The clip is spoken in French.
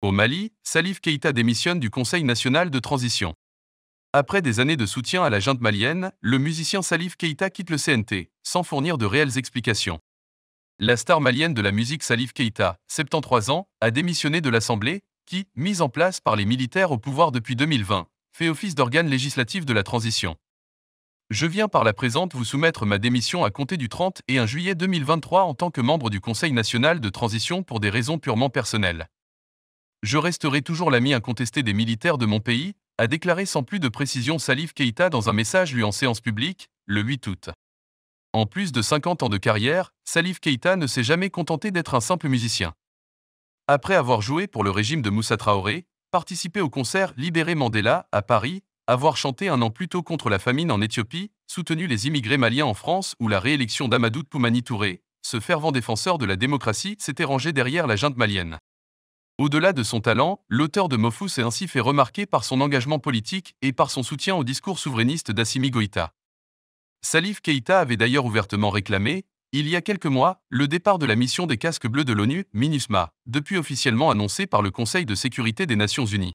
Au Mali, Salif Keïta démissionne du Conseil national de transition. Après des années de soutien à la junte malienne, le musicien Salif Keïta quitte le CNT, sans fournir de réelles explications. La star malienne de la musique Salif Keïta, 73 ans, a démissionné de l'Assemblée, qui, mise en place par les militaires au pouvoir depuis 2020, fait office d'organe législatif de la transition. Je viens par la présente vous soumettre ma démission à compter du 31 et 1 juillet 2023 en tant que membre du Conseil national de transition pour des raisons purement personnelles. Je resterai toujours l'ami incontesté des militaires de mon pays, a déclaré sans plus de précision Salif Keïta dans un message lu en séance publique, le 8 août. En plus de 50 ans de carrière, Salif Keïta ne s'est jamais contenté d'être un simple musicien. Après avoir joué pour le régime de Moussa Traoré, participé au concert Libéré Mandela à Paris, avoir chanté un an plus tôt contre la famine en Éthiopie, soutenu les immigrés maliens en France ou la réélection d'Amadou Poumani Touré, ce fervent défenseur de la démocratie s'était rangé derrière la junte malienne. Au-delà de son talent, l'auteur de Mofus est ainsi fait remarquer par son engagement politique et par son soutien au discours souverainiste d'Assimi Goïta. Salif Keïta avait d'ailleurs ouvertement réclamé, il y a quelques mois, le départ de la mission des casques bleus de l'ONU, MINUSMA, depuis officiellement annoncé par le Conseil de sécurité des Nations Unies.